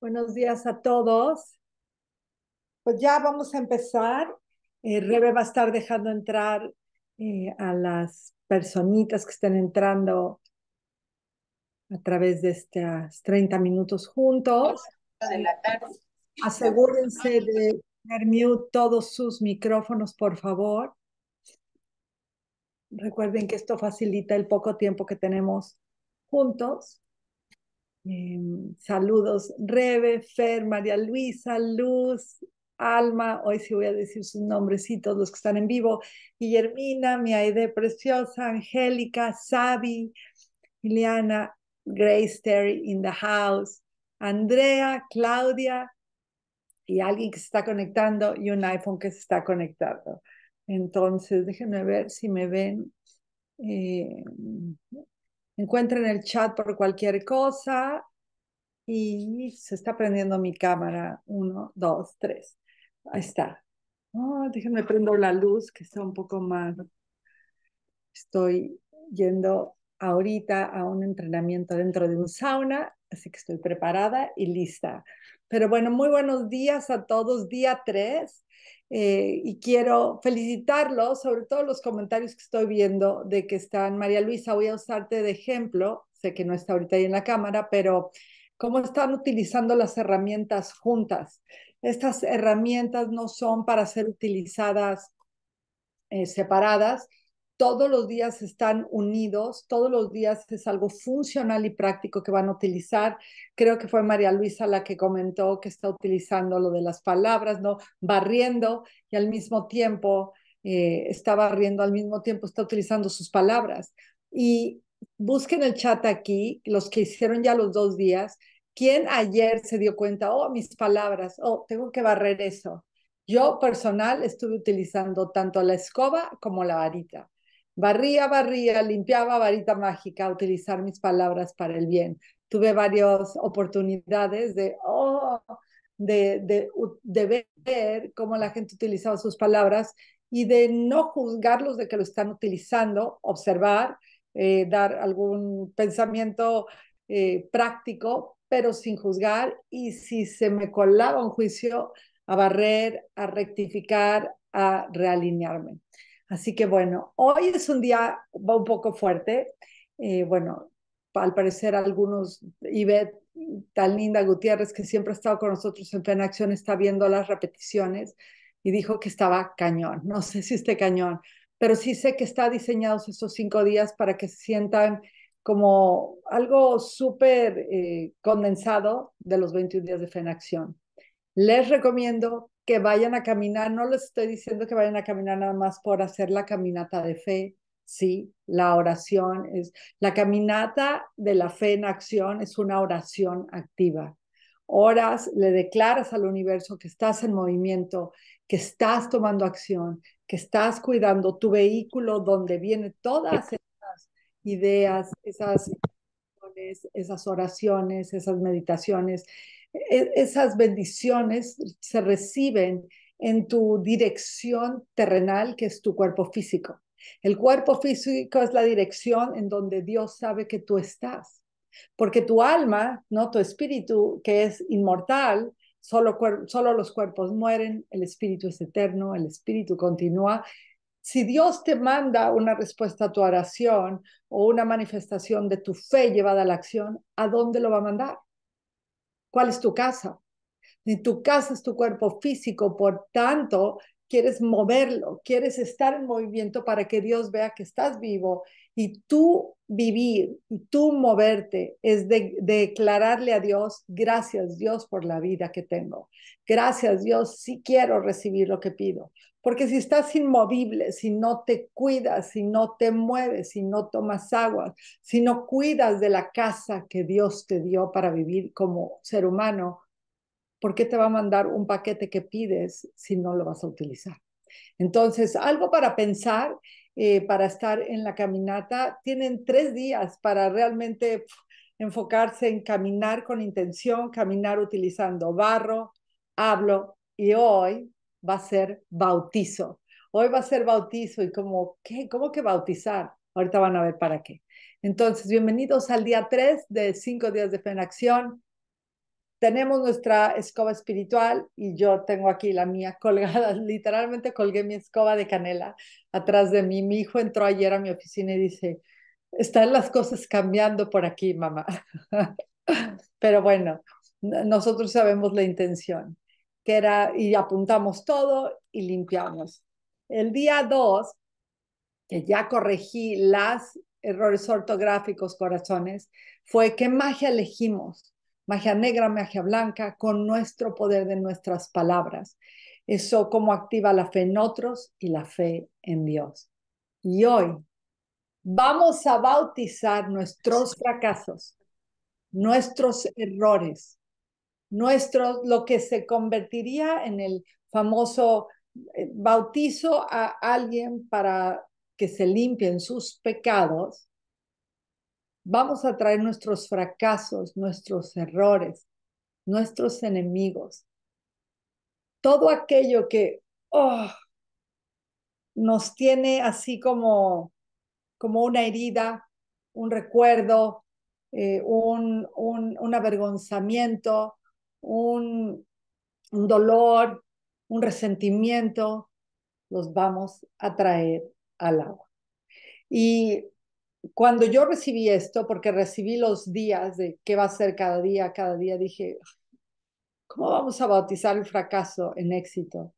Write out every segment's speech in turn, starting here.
Buenos días a todos. Pues ya vamos a empezar. Eh, Rebe va a estar dejando entrar eh, a las personitas que estén entrando a través de estos 30 minutos juntos. Asegúrense de tener todos sus micrófonos, por favor. Recuerden que esto facilita el poco tiempo que tenemos juntos. Em, saludos, Rebe, Fer, María Luisa, Luz, Alma, hoy sí voy a decir sus nombrecitos, los que están en vivo, Guillermina, mi Aide preciosa, Angélica, Sabi, Liliana, Grace Terry in the house, Andrea, Claudia y alguien que se está conectando y un iPhone que se está conectando. Entonces, déjenme ver si me ven. Eh, Encuentren el chat por cualquier cosa. Y se está prendiendo mi cámara. Uno, dos, tres. Ahí está. Ah, déjenme prendo la luz que está un poco más. Estoy yendo ahorita a un entrenamiento dentro de un sauna, así que estoy preparada y lista. Pero bueno, muy buenos días a todos, día 3. Eh, y quiero felicitarlos, sobre todo los comentarios que estoy viendo de que están, María Luisa, voy a usarte de ejemplo, sé que no está ahorita ahí en la cámara, pero cómo están utilizando las herramientas juntas. Estas herramientas no son para ser utilizadas eh, separadas, todos los días están unidos, todos los días es algo funcional y práctico que van a utilizar. Creo que fue María Luisa la que comentó que está utilizando lo de las palabras, ¿no? Barriendo y al mismo tiempo eh, está barriendo, al mismo tiempo está utilizando sus palabras. Y busquen el chat aquí, los que hicieron ya los dos días, ¿quién ayer se dio cuenta, oh, mis palabras, oh, tengo que barrer eso? Yo personal estuve utilizando tanto la escoba como la varita Barría, barría, limpiaba varita mágica, utilizar mis palabras para el bien. Tuve varias oportunidades de, oh, de, de, ver cómo la gente utilizaba sus palabras y de no juzgarlos de que lo están utilizando, observar, eh, dar algún pensamiento eh, práctico, pero sin juzgar. Y si se me colaba un juicio, a barrer, a rectificar, a realinearme. Así que bueno, hoy es un día va un poco fuerte. Eh, bueno, al parecer algunos, Ivette, tan linda Gutiérrez, que siempre ha estado con nosotros en Plena Acción, está viendo las repeticiones y dijo que estaba cañón. No sé si esté cañón, pero sí sé que está diseñados estos cinco días para que se sientan como algo súper eh, condensado de los 21 días de Fe Acción. Les recomiendo vayan a caminar, no les estoy diciendo que vayan a caminar nada más por hacer la caminata de fe, ¿sí? La oración es, la caminata de la fe en acción es una oración activa. Oras, le declaras al universo que estás en movimiento, que estás tomando acción, que estás cuidando tu vehículo donde vienen todas esas ideas, esas, esas oraciones, esas meditaciones e-, esas bendiciones se reciben en tu dirección terrenal, que es tu cuerpo físico. El cuerpo físico es la dirección en donde Dios sabe que tú estás, porque tu alma, no tu espíritu, que es inmortal, solo, solo los cuerpos mueren, el espíritu es eterno, el espíritu continúa. Si Dios te manda una respuesta a tu oración o una manifestación de tu fe llevada a la acción, ¿a dónde lo va a mandar? ¿Cuál es tu casa? Y tu casa es tu cuerpo físico, por tanto, quieres moverlo, quieres estar en movimiento para que Dios vea que estás vivo y tú vivir y tú moverte es declararle a Dios, gracias Dios por la vida que tengo, gracias Dios, si quiero recibir lo que pido, porque si estás inmovible, si no te cuidas, si no te mueves, si no tomas agua, si no cuidas de la casa que Dios te dio para vivir como ser humano, ¿por qué te va a mandar un paquete que pides si no lo vas a utilizar? Entonces, algo para pensar, eh, para estar en la caminata, tienen tres días para realmente enfocarse en caminar con intención, caminar utilizando barro, hablo y hoy va a ser bautizo. Hoy va a ser bautizo y como, ¿qué? ¿Cómo que bautizar? Ahorita van a ver para qué. Entonces, bienvenidos al día 3 de 5 días de fe en acción. Tenemos nuestra escoba espiritual y yo tengo aquí la mía colgada. Literalmente colgué mi escoba de canela atrás de mí. Mi hijo entró ayer a mi oficina y dice, están las cosas cambiando por aquí, mamá. Pero bueno, nosotros sabemos la intención que era, y apuntamos todo y limpiamos. El día 2, que ya corregí los errores ortográficos, corazones, fue que magia elegimos, magia negra, magia blanca, con nuestro poder de nuestras palabras. Eso como activa la fe en otros y la fe en Dios. Y hoy vamos a bautizar nuestros fracasos, nuestros errores, nuestro, lo que se convertiría en el famoso eh, bautizo a alguien para que se limpien sus pecados, vamos a traer nuestros fracasos, nuestros errores, nuestros enemigos, todo aquello que oh, nos tiene así como, como una herida, un recuerdo, eh, un avergonzamiento, un, dolor, un resentimiento, los vamos a traer al agua. Y cuando yo recibí esto, porque recibí los días de qué va a ser cada día, cada día dije, ¿cómo vamos a bautizar el fracaso en éxito?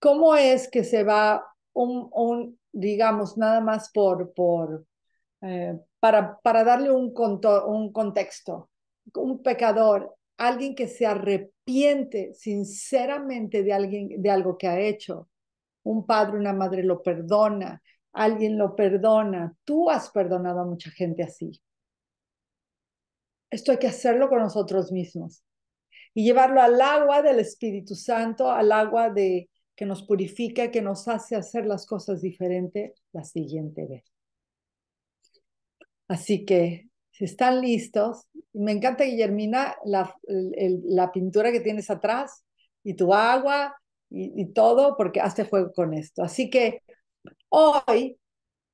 ¿Cómo es que se va un, digamos, nada más por, por eh, para, para darle un, un contexto? Un pecador alguien que se arrepiente sinceramente de, alguien, de algo que ha hecho. Un padre, una madre lo perdona, alguien lo perdona. Tú has perdonado a mucha gente así. Esto hay que hacerlo con nosotros mismos y llevarlo al agua del Espíritu Santo, al agua de que nos purifica, que nos hace hacer las cosas diferente la siguiente vez. Así que están listos, me encanta Guillermina la, pintura que tienes atrás y tu agua y, todo, porque hazte fuego con esto. Así que hoy,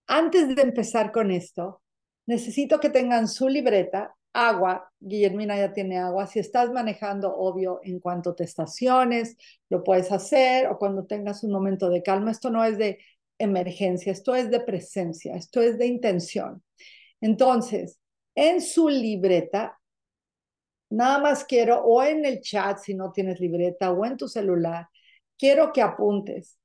antes de empezar con esto, necesito que tengan su libreta, agua, Guillermina ya tiene agua, si estás manejando, obvio, en cuanto te estaciones, lo puedes hacer o cuando tengas un momento de calma, esto no es de emergencia, esto es de presencia, esto es de intención. Entonces, en su libreta, nada más quiero, o en el chat si no tienes libreta, o en tu celular, quiero que apuntes,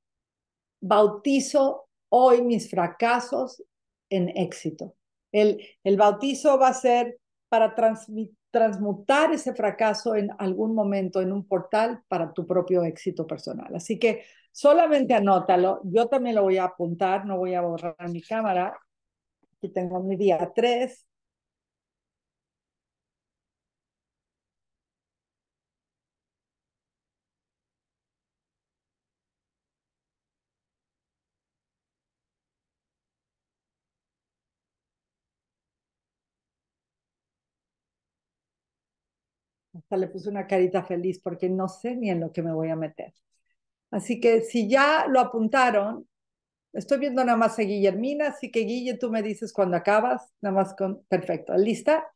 bautizo hoy mis fracasos en éxito. El, el bautizo va a ser para transmutar ese fracaso en algún momento en un portal para tu propio éxito personal. Así que solamente anótalo. Yo también lo voy a apuntar, no voy a borrar mi cámara. Aquí tengo mi día 3. le puse una carita feliz porque no sé ni en lo que me voy a meter. Así que si ya lo apuntaron, estoy viendo nada más a Guillermina, así que Guille, tú me dices cuando acabas, nada más con, perfecto, ¿lista?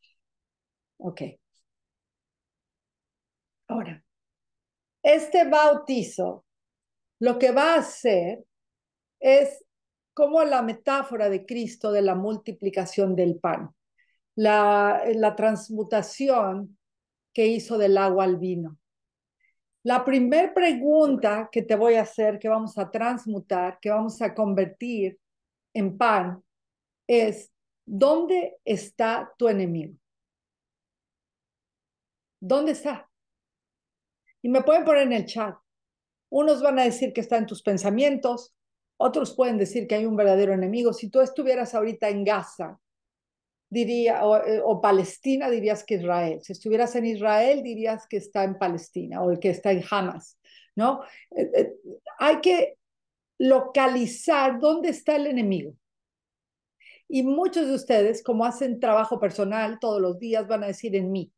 Ok. Ahora, este bautizo lo que va a hacer es como la metáfora de Cristo de la multiplicación del pan. La, la transmutación que hizo del agua al vino. La primera pregunta que te voy a hacer, que vamos a transmutar, que vamos a convertir en pan, es, ¿dónde está tu enemigo? ¿Dónde está? Y me pueden poner en el chat. Unos van a decir que está en tus pensamientos, otros pueden decir que hay un verdadero enemigo. Si tú estuvieras ahorita en Gaza, diría, eh, o, Palestina, dirías que Israel. Si estuvieras en Israel, dirías que está en Palestina o el que está en Hamas, ¿no? Eh, eh, hay que localizar dónde está el enemigo. Y muchos de ustedes, como hacen trabajo personal todos los días, van a decir en mí.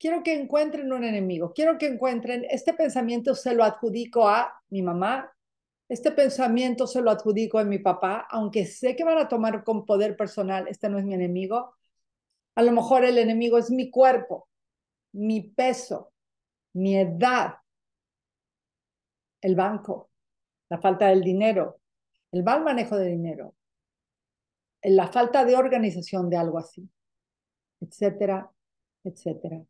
Quiero que encuentren un enemigo, quiero que encuentren, este pensamiento se lo adjudico a mi mamá, este pensamiento se lo adjudico a mi papá, aunque sé que van a tomar con poder personal, este no es mi enemigo. A lo mejor el enemigo es mi cuerpo, mi peso, mi edad, el banco, la falta del dinero, el mal manejo de dinero, la falta de organización de algo así, etcétera, etcétera,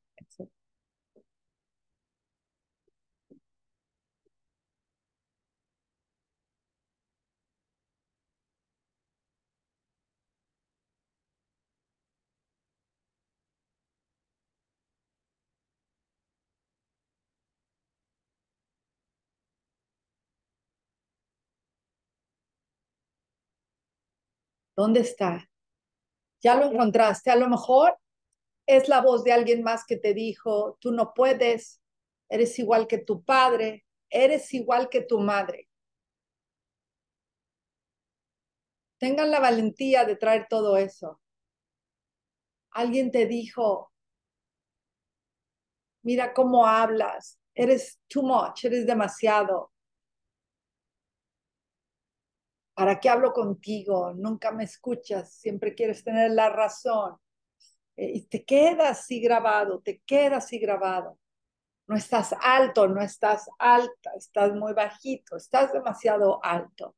¿Dónde está? Ya lo encontraste. A lo mejor es la voz de alguien más que te dijo, tú no puedes, eres igual que tu padre, eres igual que tu madre. Tengan la valentía de traer todo eso. Alguien te dijo, mira cómo hablas, eres too much, eres demasiado. ¿para qué hablo contigo? Nunca me escuchas, siempre quieres tener la razón. Eh, y te quedas así grabado, te quedas así grabado. No estás alto, no estás alta, estás muy bajito, estás demasiado alto.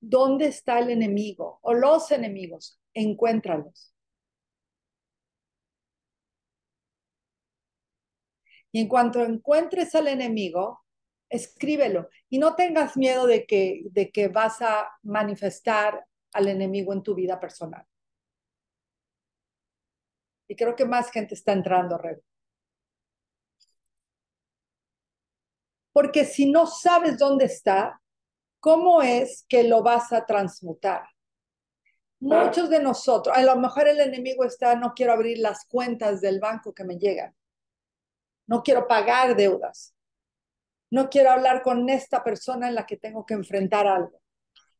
¿Dónde está el enemigo o los enemigos? Encuéntralos. Y en cuanto encuentres al enemigo, escríbelo y no tengas miedo de que, de que vas a manifestar al enemigo en tu vida personal. Y creo que más gente está entrando, red Porque si no sabes dónde está, ¿cómo es que lo vas a transmutar? Muchos de nosotros, a lo mejor el enemigo está, no quiero abrir las cuentas del banco que me llegan, no quiero pagar deudas, no quiero hablar con esta persona en la que tengo que enfrentar algo.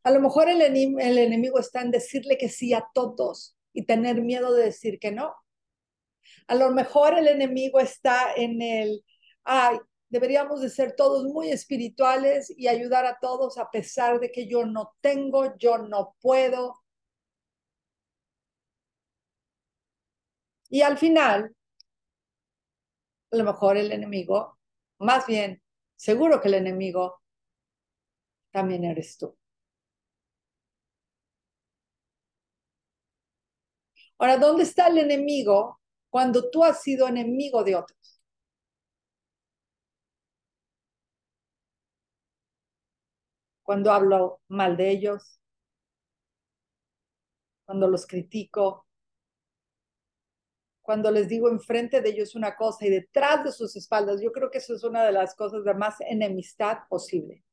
A lo mejor el, enemigo está en decirle que sí a todos y tener miedo de decir que no. A lo mejor el enemigo está en el, ay, deberíamos de ser todos muy espirituales y ayudar a todos a pesar de que yo no tengo, yo no puedo. Y al final, a lo mejor el enemigo, más bien Seguro que el enemigo también eres tú. Ahora, ¿dónde está el enemigo cuando tú has sido enemigo de otros? Cuando hablo mal de ellos, cuando los critico, cuando les digo enfrente de ellos una cosa y detrás de sus espaldas. Yo creo que eso es una de las cosas de más enemistad posible.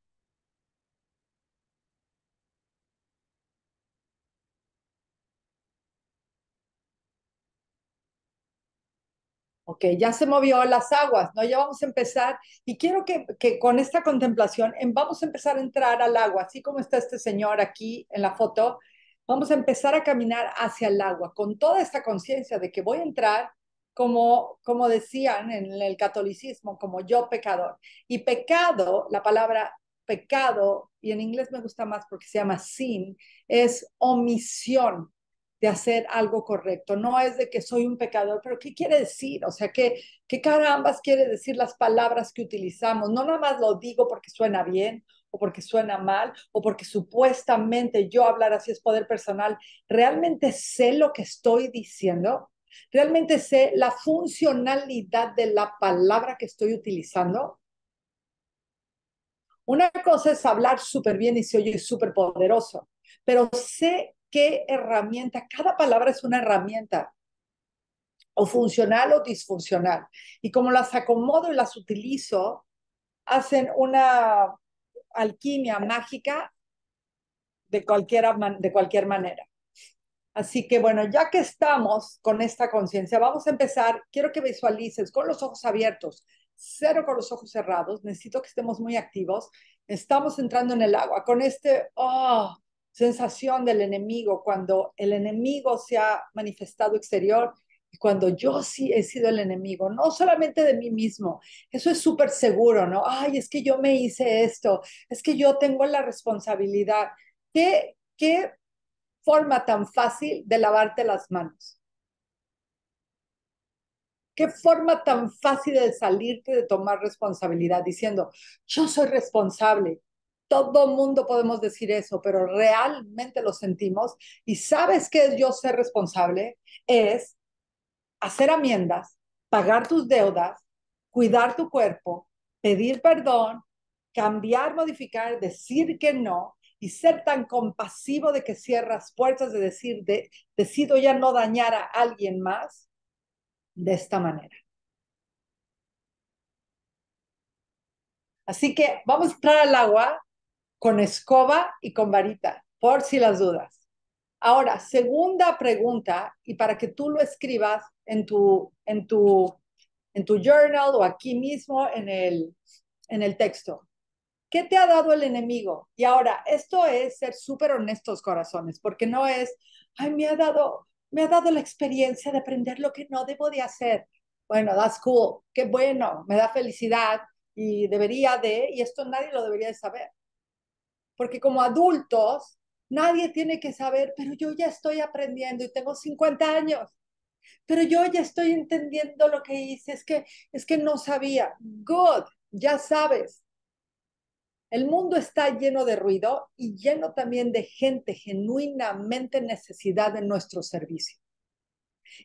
Ok, ya se movió las aguas, ¿no? Ya vamos a empezar y quiero que, que con esta contemplación en, vamos a empezar a entrar al agua, así como está este señor aquí en la foto, vamos a empezar a caminar hacia el agua con toda esta conciencia de que voy a entrar como, como decían en el catolicismo, como yo pecador. Y pecado, la palabra pecado, y en inglés me gusta más porque se llama sin, es omisión de hacer algo correcto. No es de que soy un pecador, pero ¿qué quiere decir? O sea, ¿qué, qué carambas quiere decir las palabras que utilizamos? No nada más lo digo porque suena bien o porque suena mal, o porque supuestamente yo hablar así es poder personal, ¿realmente sé lo que estoy diciendo? ¿Realmente sé la funcionalidad de la palabra que estoy utilizando? Una cosa es hablar súper bien y se oye súper poderoso, pero sé qué herramienta, cada palabra es una herramienta, o funcional o disfuncional. Y como las acomodo y las utilizo, hacen una alquimia mágica de, cualquier, de cualquier manera. Así que bueno, ya que estamos con esta conciencia, vamos a empezar. Quiero que visualices con los ojos abiertos, cero con los ojos cerrados. Necesito que estemos muy activos. Estamos entrando en el agua con este oh, sensación del enemigo. Cuando el enemigo se ha manifestado exterior, cuando yo sí he sido el enemigo, no solamente de mí mismo, eso es súper seguro, ¿no? Ay, es que yo me hice esto, es que yo tengo la responsabilidad. ¿Qué, qué forma tan fácil de lavarte las manos? ¿Qué forma tan fácil de salirte de tomar responsabilidad diciendo, yo soy responsable? Todo mundo podemos decir eso, pero realmente lo sentimos. ¿Y sabes qué es yo ser responsable? Es hacer amiendas, pagar tus deudas, cuidar tu cuerpo, pedir perdón, cambiar, modificar, decir que no y ser tan compasivo de que cierras puertas, de decir, de, decido ya no dañar a alguien más de esta manera. Así que vamos a entrar al agua con escoba y con varita, por si las dudas. Ahora, segunda pregunta, y para que tú lo escribas en tu, en tu, en tu journal o aquí mismo en el, en el texto. ¿Qué te ha dado el enemigo? Y ahora, esto es ser súper honestos, corazones, porque no es, ay, me ha dado, me ha dado la experiencia de aprender lo que no debo de hacer. Bueno, that's cool, qué bueno, me da felicidad y debería de, y esto nadie lo debería de saber. Porque como adultos Nadie tiene que saber, pero yo ya estoy aprendiendo y tengo 50 años. Pero yo ya estoy entendiendo lo que hice, es que es que no sabía. Good, ya sabes. El mundo está lleno de ruido y lleno también de gente genuinamente necesidad de nuestro servicio.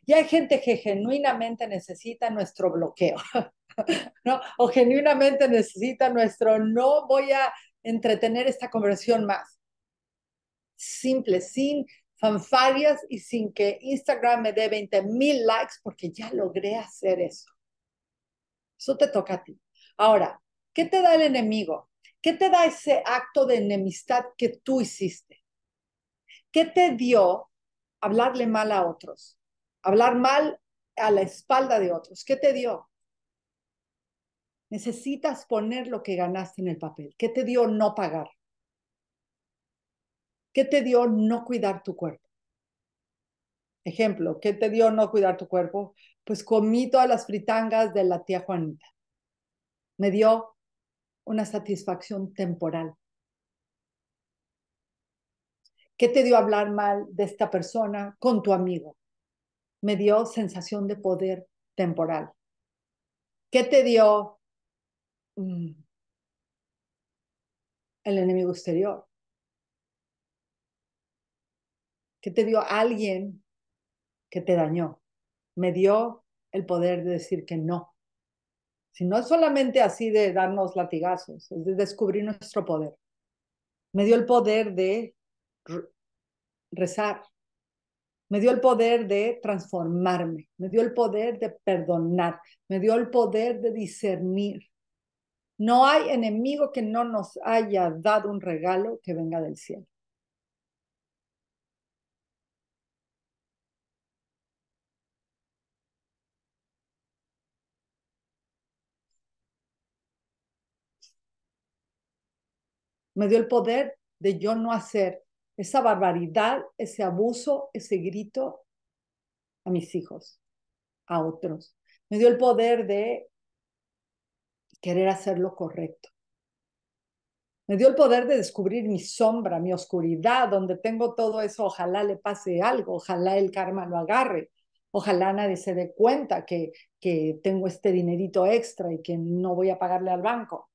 Y hay gente que genuinamente necesita nuestro bloqueo, ¿no? O genuinamente necesita nuestro no voy a entretener esta conversión más simple, sin fanfarias y sin que Instagram me dé 20 mil likes porque ya logré hacer eso. Eso te toca a ti. Ahora, ¿qué te da el enemigo? ¿Qué te da ese acto de enemistad que tú hiciste? ¿Qué te dio hablarle mal a otros? Hablar mal a la espalda de otros. ¿Qué te dio? Necesitas poner lo que ganaste en el papel. ¿Qué te dio no pagar? ¿Qué te dio no cuidar tu cuerpo? Ejemplo, ¿qué te dio no cuidar tu cuerpo? Pues comí todas las fritangas de la tía Juanita. Me dio una satisfacción temporal. ¿Qué te dio hablar mal de esta persona con tu amigo? Me dio sensación de poder temporal. ¿Qué te dio mm, el enemigo exterior? que te dio alguien que te dañó? Me dio el poder de decir que no. Si no es solamente así de darnos latigazos, es de descubrir nuestro poder. Me dio el poder de rezar. Me dio el poder de transformarme. Me dio el poder de perdonar. Me dio el poder de discernir. No hay enemigo que no nos haya dado un regalo que venga del cielo. me dio el poder de yo no hacer esa barbaridad, ese abuso, ese grito a mis hijos, a otros. Me dio el poder de querer hacer lo correcto. Me dio el poder de descubrir mi sombra, mi oscuridad, donde tengo todo eso. Ojalá le pase algo, ojalá el karma lo agarre, ojalá nadie se dé cuenta que, que tengo este dinerito extra y que no voy a pagarle al banco.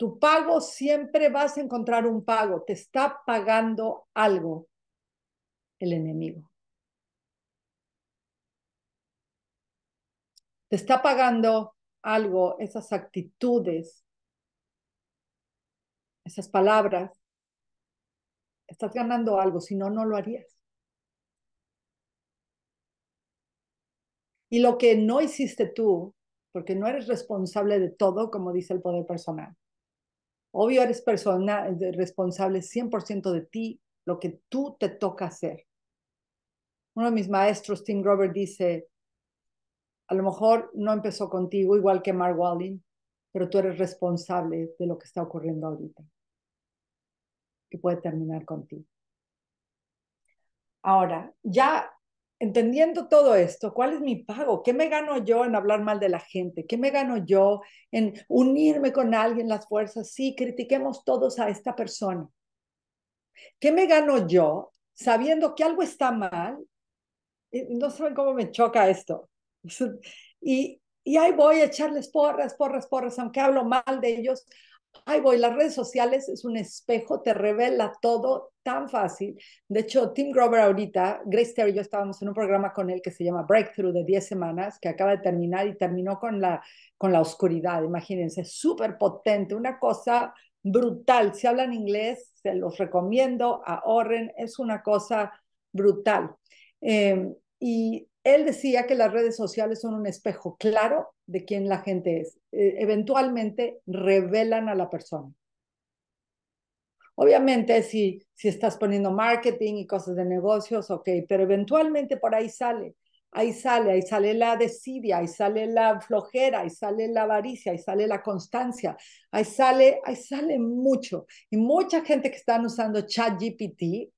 Tu pago siempre vas a encontrar un pago. Te está pagando algo el enemigo. Te está pagando algo esas actitudes, esas palabras. Estás ganando algo, si no, no lo harías. Y lo que no hiciste tú, porque no eres responsable de todo, como dice el poder personal, Obvio, eres persona, responsable 100% de ti, lo que tú te toca hacer. Uno de mis maestros, Tim Grover, dice, a lo mejor no empezó contigo, igual que Mark Walding, pero tú eres responsable de lo que está ocurriendo ahorita, que puede terminar contigo. Ahora, ya entendiendo todo esto, ¿cuál es mi pago? ¿Qué me gano yo en hablar mal de la gente? ¿Qué me gano yo en unirme con alguien las fuerzas? Sí, critiquemos todos a esta persona. ¿Qué me gano yo sabiendo que algo está mal? No saben cómo me choca esto. Y, ahí voy a echarles porras, porras, porras, aunque hablo mal de ellos, Ay, voy, las redes sociales es un espejo, te revela todo tan fácil. De hecho, Tim Grover ahorita, Grace Terry y yo estábamos en un programa con él que se llama Breakthrough de 10 semanas, que acaba de terminar y terminó con la, con la oscuridad, imagínense, súper potente, una cosa brutal. Si hablan inglés, se los recomiendo, ahorren, es una cosa brutal. Em, y él decía que las redes sociales son un espejo claro de quién la gente es. E, eventualmente revelan a la persona. Obviamente, si, si estás poniendo marketing y cosas de negocios, ok, pero eventualmente por ahí sale, ahí sale, ahí sale la desidia, ahí sale la flojera, ahí sale la avaricia, ahí sale la constancia, ahí sale, ahí sale mucho. Y mucha gente que están usando ChatGPT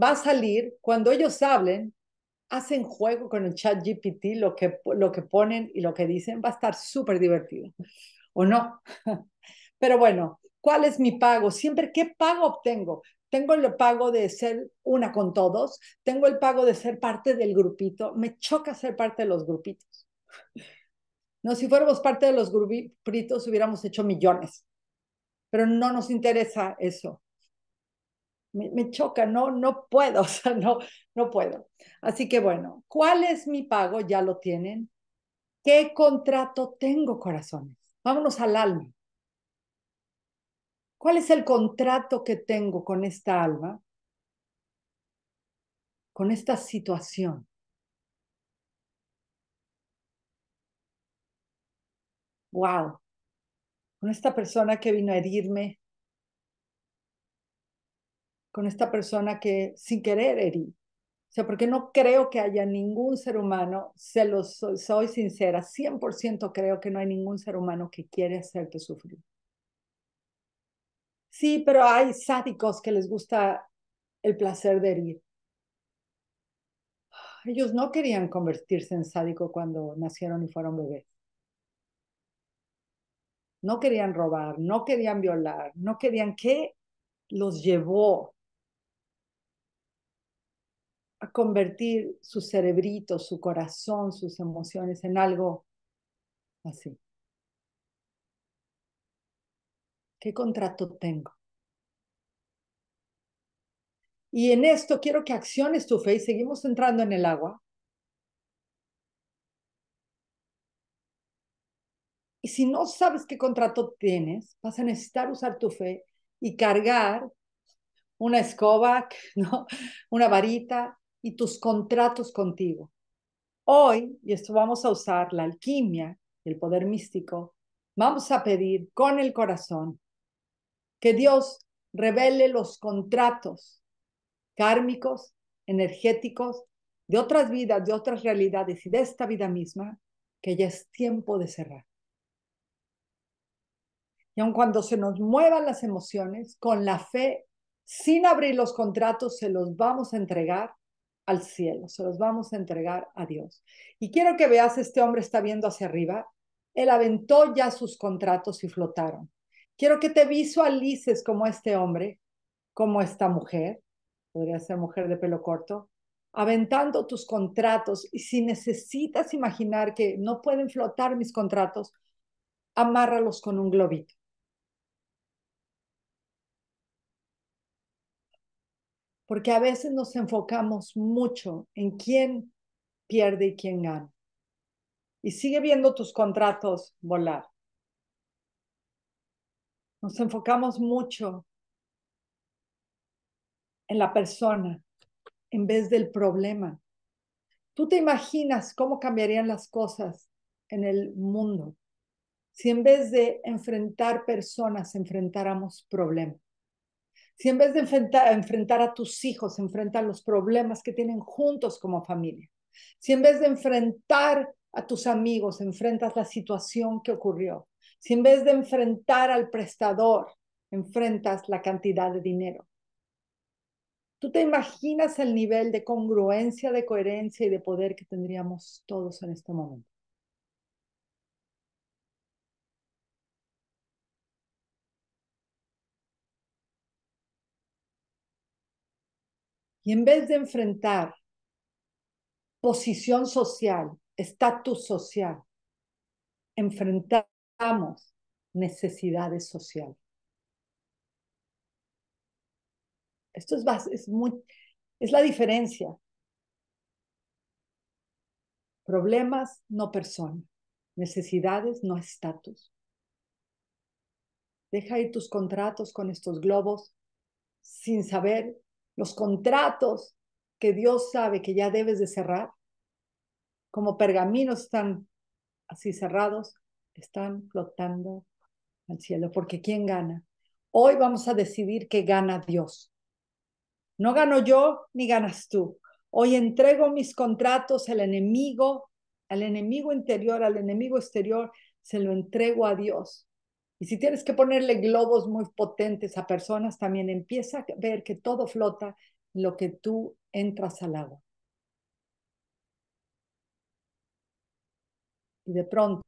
va a salir cuando ellos hablen, hacen juego con el chat GPT, lo que, lo que ponen y lo que dicen, va a estar súper divertido, ¿o no? Pero bueno, ¿cuál es mi pago? Siempre, ¿qué pago obtengo? Tengo el pago de ser una con todos, tengo el pago de ser parte del grupito, me choca ser parte de los grupitos. No, si fuéramos parte de los grupitos hubiéramos hecho millones, pero no nos interesa eso me, choca, no, no puedo, o sea, no, no puedo. Así que bueno, ¿cuál es mi pago? Ya lo tienen. ¿Qué contrato tengo, corazones? Vámonos al alma. ¿Cuál es el contrato que tengo con esta alma? Con esta situación. Wow. Con esta persona que vino a herirme, con esta persona que sin querer herí. O sea, porque no creo que haya ningún ser humano, se lo soy, sincera, 100% creo que no hay ningún ser humano que quiere hacerte sufrir. Sí, pero hay sádicos que les gusta el placer de herir. Ellos no querían convertirse en sádico cuando nacieron y fueron bebés. No querían robar, no querían violar, no querían qué los llevó convertir su cerebrito, su corazón, sus emociones en algo así. ¿Qué contrato tengo? Y en esto quiero que acciones tu fe y seguimos entrando en el agua. Y si no sabes qué contrato tienes, vas a necesitar usar tu fe y cargar una escoba, ¿no? una varita, y tus contratos contigo. Hoy, y esto vamos a usar la alquimia, el poder místico, vamos a pedir con el corazón que Dios revele los contratos kármicos, energéticos, de otras vidas, de otras realidades y de esta vida misma, que ya es tiempo de cerrar. Y aun cuando se nos muevan las emociones, con la fe, sin abrir los contratos, se los vamos a entregar al cielo, se los vamos a entregar a Dios. Y quiero que veas, este hombre está viendo hacia arriba, él aventó ya sus contratos y flotaron. Quiero que te visualices como este hombre, como esta mujer, podría ser mujer de pelo corto, aventando tus contratos y si necesitas imaginar que no pueden flotar mis contratos, amárralos con un globito. porque a veces nos enfocamos mucho en quién pierde y quién gana. Y sigue viendo tus contratos volar. Nos enfocamos mucho en la persona en vez del problema. Tú te imaginas cómo cambiarían las cosas en el mundo si en vez de enfrentar personas enfrentáramos problemas. Si en vez de enfrentar, a tus hijos, enfrentas los problemas que tienen juntos como familia. Si en vez de enfrentar a tus amigos, enfrentas la situación que ocurrió. Si en vez de enfrentar al prestador, enfrentas la cantidad de dinero. ¿Tú te imaginas el nivel de congruencia, de coherencia y de poder que tendríamos todos en este momento? Y en vez de enfrentar posición social, estatus social, enfrentamos necesidades sociales. Esto es, es, muy, es la diferencia. Problemas, no personas. Necesidades, no estatus. Deja ir tus contratos con estos globos sin saber los contratos que Dios sabe que ya debes de cerrar, como pergaminos están así cerrados, están flotando al cielo, porque ¿quién gana? Hoy vamos a decidir que gana Dios. No gano yo ni ganas tú. Hoy entrego mis contratos al enemigo, al enemigo interior, al enemigo exterior, se lo entrego a Dios. Y si tienes que ponerle globos muy potentes a personas, también empieza a ver que todo flota lo que tú entras al agua. Y de pronto,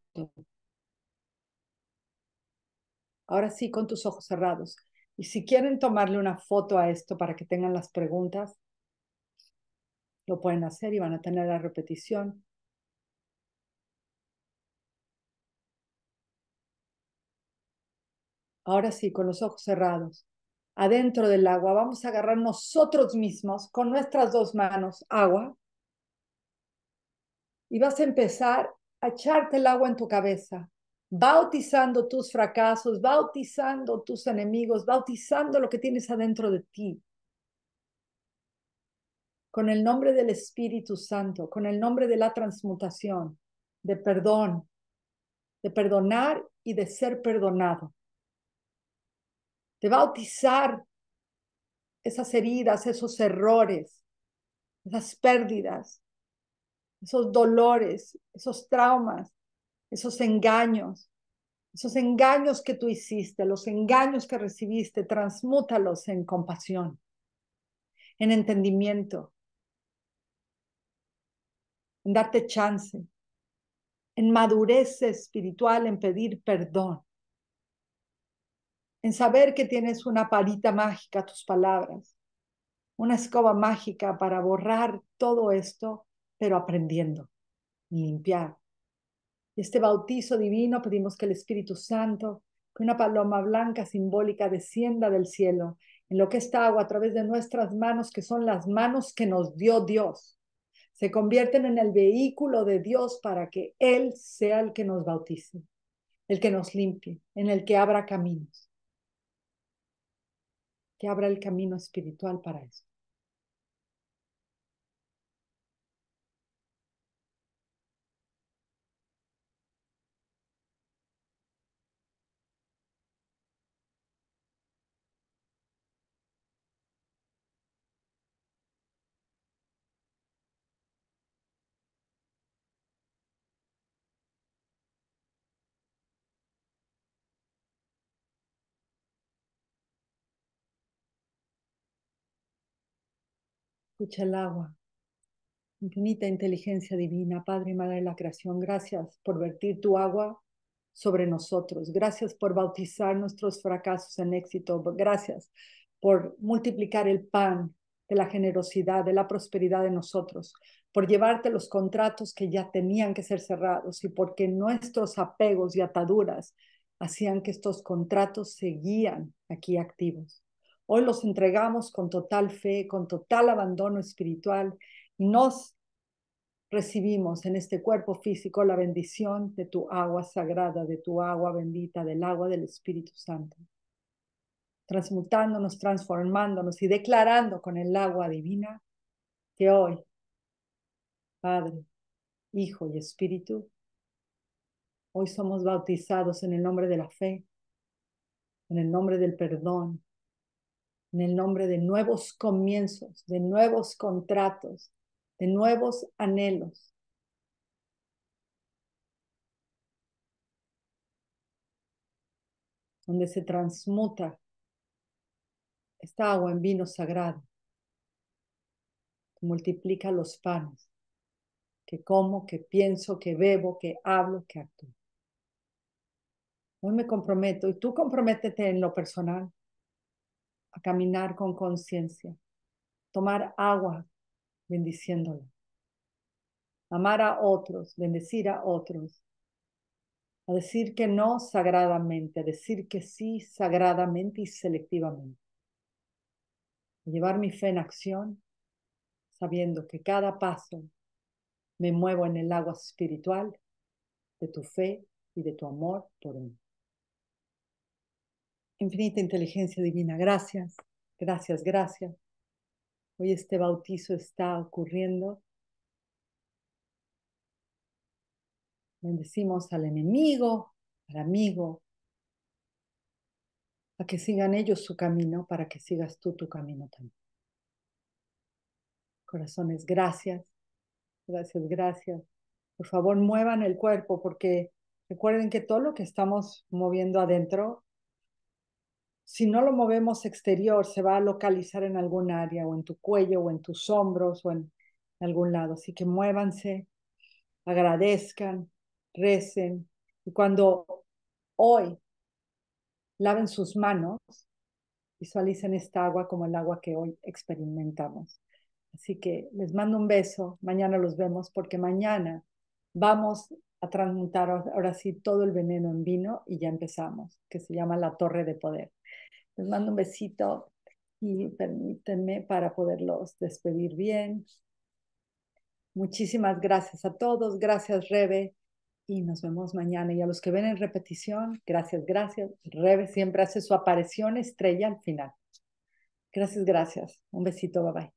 ahora sí, con tus ojos cerrados. Y si quieren tomarle una foto a esto para que tengan las preguntas, lo pueden hacer y van a tener la repetición. Ahora sí, con los ojos cerrados, adentro del agua, vamos a agarrar nosotros mismos con nuestras dos manos agua y vas a empezar a echarte el agua en tu cabeza, bautizando tus fracasos, bautizando tus enemigos, bautizando lo que tienes adentro de ti. Con el nombre del Espíritu Santo, con el nombre de la transmutación, de perdón, de perdonar y de ser perdonado de bautizar esas heridas, esos errores, esas pérdidas, esos dolores, esos traumas, esos engaños, esos engaños que tú hiciste, los engaños que recibiste, transmútalos en compasión, en entendimiento, en darte chance, en madurez espiritual, en pedir perdón en saber que tienes una palita mágica, tus palabras, una escoba mágica para borrar todo esto, pero aprendiendo, limpiar. este bautizo divino pedimos que el Espíritu Santo, que una paloma blanca simbólica descienda del cielo, en lo que esta agua a través de nuestras manos, que son las manos que nos dio Dios, se convierten en el vehículo de Dios para que Él sea el que nos bautice, el que nos limpie, en el que abra caminos que abra el camino espiritual para eso. Escucha el agua. Infinita inteligencia divina, Padre y Madre de la creación, gracias por vertir tu agua sobre nosotros. Gracias por bautizar nuestros fracasos en éxito. Gracias por multiplicar el pan de la generosidad, de la prosperidad de nosotros, por llevarte los contratos que ya tenían que ser cerrados y porque nuestros apegos y ataduras hacían que estos contratos seguían aquí activos. Hoy los entregamos con total fe, con total abandono espiritual y nos recibimos en este cuerpo físico la bendición de tu agua sagrada, de tu agua bendita, del agua del Espíritu Santo, transmutándonos, transformándonos y declarando con el agua divina que hoy, Padre, Hijo y Espíritu, hoy somos bautizados en el nombre de la fe, en el nombre del perdón, en el nombre de nuevos comienzos, de nuevos contratos, de nuevos anhelos. donde se transmuta esta agua en vino sagrado, multiplica los panes, que como, que pienso, que bebo, que hablo, que actúo. Hoy me comprometo, y tú comprométete en lo personal, a caminar con conciencia, tomar agua bendiciéndola, amar a otros, bendecir a otros, a decir que no sagradamente, a decir que sí sagradamente y selectivamente, a llevar mi fe en acción, sabiendo que cada paso me muevo en el agua espiritual de tu fe y de tu amor por mí. Infinita inteligencia divina, gracias, gracias, gracias. Hoy este bautizo está ocurriendo. Bendecimos al enemigo, al amigo, a que sigan ellos su camino para que sigas tú tu camino también. Corazones, gracias, gracias, gracias. Por favor, muevan el cuerpo porque recuerden que todo lo que estamos moviendo adentro si no lo movemos exterior, se va a localizar en algún área o en tu cuello o en tus hombros o en algún lado. Así que muévanse, agradezcan, recen. Y cuando hoy laven sus manos, visualicen esta agua como el agua que hoy experimentamos. Así que les mando un beso, mañana los vemos porque mañana vamos a transmutar ahora sí todo el veneno en vino y ya empezamos, que se llama la torre de poder. Les mando un besito y permítanme para poderlos despedir bien. Muchísimas gracias a todos, gracias Rebe y nos vemos mañana. Y a los que ven en repetición, gracias, gracias. Rebe siempre hace su aparición estrella al final. Gracias, gracias. Un besito, bye bye.